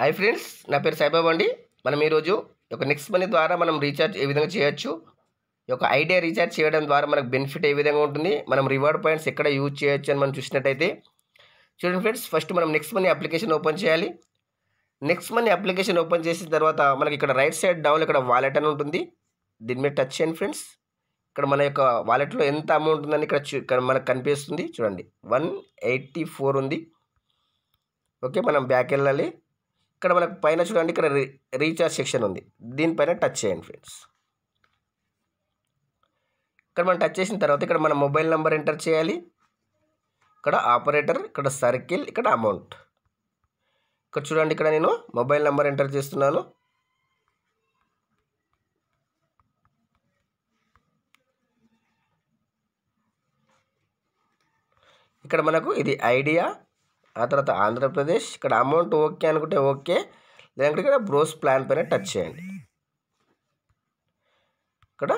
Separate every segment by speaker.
Speaker 1: hi friends నా పేరు సాయిబాబు అండి మనం ఈరోజు ఒక నెక్స్ట్ మనీ ద్వారా మనం రీఛార్జ్ ఏ విధంగా చేయొచ్చు ఒక ఐడియా రీఛార్జ్ చేయడం ద్వారా మనకు బెనిఫిట్ ఏ విధంగా ఉంటుంది మనం రివార్డ్ పాయింట్స్ ఎక్కడ యూజ్ చేయొచ్చు అని మనం చూసినట్టయితే చూడండి ఫ్రెండ్స్ ఫస్ట్ మనం నెక్స్ట్ మనీ అప్లికేషన్ ఓపెన్ చేయాలి నెక్స్ట్ మనీ అప్లికేషన్ ఓపెన్ చేసిన తర్వాత మనకి ఇక్కడ రైట్ సైడ్ డౌన్ ఇక్కడ వాలెట్ అని ఉంటుంది దీని మీద టచ్ చేయండి ఫ్రెండ్స్ ఇక్కడ మన యొక్క వాలెట్లో ఎంత అమౌంట్ ఉందని ఇక్కడ మనకు కనిపిస్తుంది చూడండి వన్ ఎయిటీ ఫోర్ ఉంది ఓకే మనం బ్యాక్ వెళ్ళాలి ఇక్కడ మనకు పైన చూడండి ఇక్కడ రీఛార్జ్ సెక్షన్ ఉంది దీనిపైన టచ్ చేయండి ఫ్రెండ్స్ ఇక్కడ మనం టచ్ చేసిన తర్వాత ఇక్కడ మన మొబైల్ నెంబర్ ఎంటర్ చేయాలి ఇక్కడ ఆపరేటర్ ఇక్కడ సర్కిల్ ఇక్కడ అమౌంట్ ఇక్కడ చూడండి ఇక్కడ నేను మొబైల్ నెంబర్ ఎంటర్ చేస్తున్నాను ఇక్కడ మనకు ఇది ఐడియా ఆ తర్వాత ఆంధ్రప్రదేశ్ ఇక్కడ అమౌంట్ ఓకే అనుకుంటే ఓకే లేదంటే ఇక్కడ బ్రోస్ ప్లాన్ పైన టచ్ చేయండి ఇక్కడ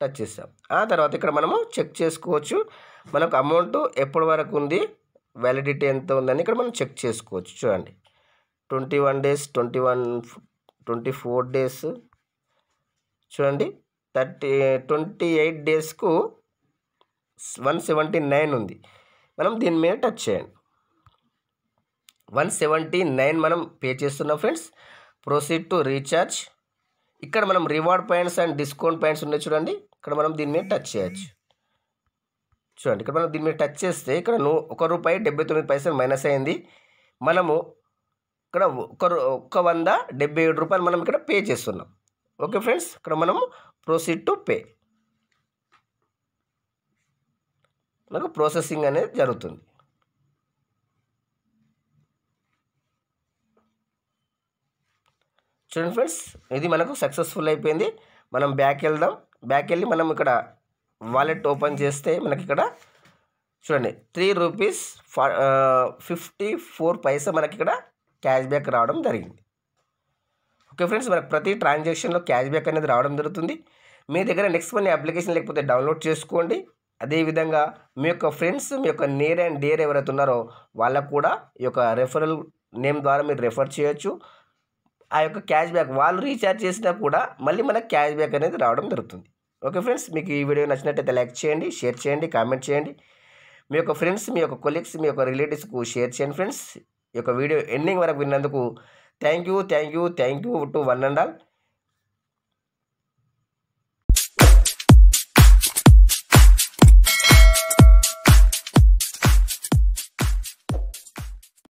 Speaker 1: టచ్ చేస్తాం ఆ తర్వాత ఇక్కడ మనము చెక్ చేసుకోవచ్చు మనకు అమౌంట్ ఎప్పటి వరకు ఉంది వ్యాలిడిటీ ఎంత ఉందని ఇక్కడ మనం చెక్ చేసుకోవచ్చు చూడండి twenty one days twenty one twenty four days చూడండి థర్టీ ట్వంటీ ఎయిట్ డేస్కు వన్ సెవెంటీ నైన్ ఉంది మనం దీని మీద టచ్ చేయండి వన్ సెవెంటీ నైన్ మనం పే చేస్తున్నాం ఫ్రెండ్స్ ప్రొసీడ్ టు రీఛార్జ్ ఇక్కడ మనం reward points and discount points ఉన్నాయి చూడండి ఇక్కడ మనం దీని మీద టచ్ చేయొచ్చు చూడండి ఇక్కడ మనం దీని మీద టచ్ చేస్తే ఇక్కడ ఒక రూపాయి డెబ్బై తొమ్మిది పైసలు మైనస్ అయింది మనము ఇక్కడ ఒక ఒక వంద డెబ్బై ఏడు రూపాయలు మనం ఇక్కడ పే చేస్తున్నాం ఓకే ఫ్రెండ్స్ ఇక్కడ మనము ప్రొసీడ్ టు పే మనకు ప్రాసెసింగ్ అనేది జరుగుతుంది చూడండి ఫ్రెండ్స్ ఇది మనకు సక్సెస్ఫుల్ అయిపోయింది మనం బ్యాక్ వెళ్దాం బ్యాక్ వెళ్ళి మనం ఇక్కడ వాలెట్ ఓపెన్ చేస్తే మనకి ఇక్కడ చూడండి three rupees fifty four paisa మనకి ఇక్కడ క్యాష్ బ్యాక్ రావడం జరిగింది ఓకే ఫ్రెండ్స్ మనకు ప్రతి ట్రాన్సాక్షన్లో క్యాష్ బ్యాక్ అనేది రావడం జరుగుతుంది మీ దగ్గర నెక్స్ట్ మనీ అప్లికేషన్ లేకపోతే డౌన్లోడ్ చేసుకోండి అదేవిధంగా మీ యొక్క ఫ్రెండ్స్ మీ యొక్క నేర్ అండ్ డేర్ ఎవరైతే ఉన్నారో వాళ్ళకు కూడా ఈ యొక్క రెఫరల్ నేమ్ ద్వారా మీరు రెఫర్ చేయొచ్చు ఆ యొక్క క్యాష్ బ్యాక్ వాళ్ళు రీఛార్జ్ చేసినా కూడా మళ్ళీ మనకు క్యాష్ బ్యాక్ అనేది రావడం జరుగుతుంది ఓకే ఫ్రెండ్స్ మీకు ఈ వీడియో నచ్చినట్టయితే లైక్ చేయండి షేర్ చేయండి కామెంట్ చేయండి మీ యొక్క ఫ్రెండ్స్ మీ యొక్క కొలీగ్స్ మీ యొక్క రిలేటివ్స్కు షేర్ చేయండి ఫ్రెండ్స్ ఈ యొక్క వీడియో ఎండింగ్ వరకు విన్నందుకు thank you thank you thank you to one and all